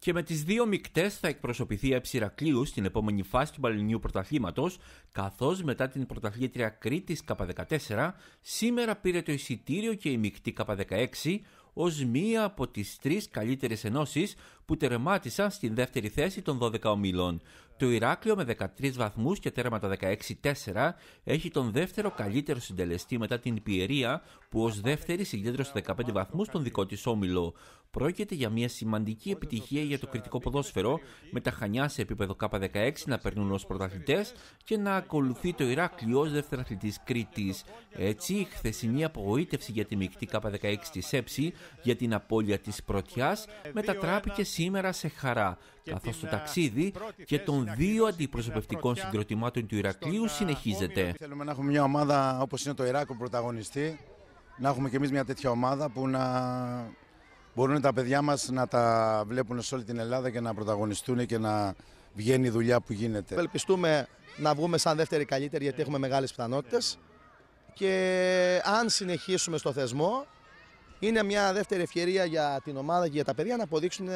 και με τις δύο μικτές θα εκπροσωπηθεί η Εψηρακλείου στην επόμενη φάση του Παλαινίου Πρωταθλήματος, καθώς μετά την πρωταθλήτρια Κρήτης K14, σήμερα πήρε το εισιτήριο και η μικτή K16, ως μία από τις τρεις καλύτερες ενώσεις που τερμάτισαν στην δεύτερη θέση των 12 ομίλων. Το Ηράκλειο με 13 βαθμούς και τέρματα 16-4 έχει τον δεύτερο καλύτερο συντελεστή μετά την Πιερία που ως δεύτερη συγκέντρωσε 15 βαθμούς τον δικό της όμιλο. Πρόκειται για μια σημαντική επιτυχία για το κριτικό ποδόσφαιρο, με τα Χανιά σε επίπεδο K16 να περνούν ως πρωταθλητές και να ακολουθεί το Ηράκλειο ως δευτεραθλητής Κρήτης. Έτσι, η χθεσινή απογοήτευση για τη μεικτή K16 τη ΕΨΗ για την απώλεια της πρωτιάς ε, μετατράπηκε σήμερα σε χαρά, καθώς το ε, ταξίδι και των δύο αντιπροσωπευτικών συγκροτημάτων του Ηρακλείου συνεχίζεται. Θέλουμε να έχουμε μια ομάδα όπως είναι το Ηράκλειο πρωταγωνιστή, να έχουμε και εμείς μια τέτοια ομάδα που να μπορούν τα παιδιά μας να τα βλέπουν σε όλη την Ελλάδα και να πρωταγωνιστούν και να βγαίνει η δουλειά που γίνεται. Ελπιστούμε να βγούμε σαν δεύτερη καλύτερη γιατί έχουμε μεγάλες πιθανότητες και αν συνεχίσουμε στο θεσμό είναι μια δεύτερη ευκαιρία για την ομάδα και για τα παιδιά να αποδείξουν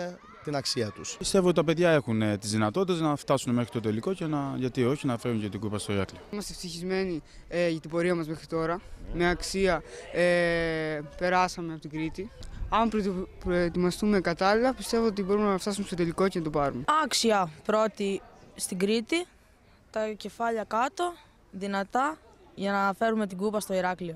την αξία τους. Πιστεύω ότι τα παιδιά έχουν ε, τις δυνατότητες να φτάσουν μέχρι το τελικό και να, γιατί όχι να φέρουν και την κούπα στο Ηράκλειο. Είμαστε ευτυχισμένοι ε, για την πορεία μας μέχρι τώρα. Με αξία ε, περάσαμε από την Κρήτη αν προετοιμαστούμε κατάλληλα, πιστεύω ότι μπορούμε να φτάσουμε στο τελικό και να το πάρουμε. Άξια πρώτη στην Κρήτη, τα κεφάλια κάτω, δυνατά, για να φέρουμε την κούπα στο Ηράκλειο.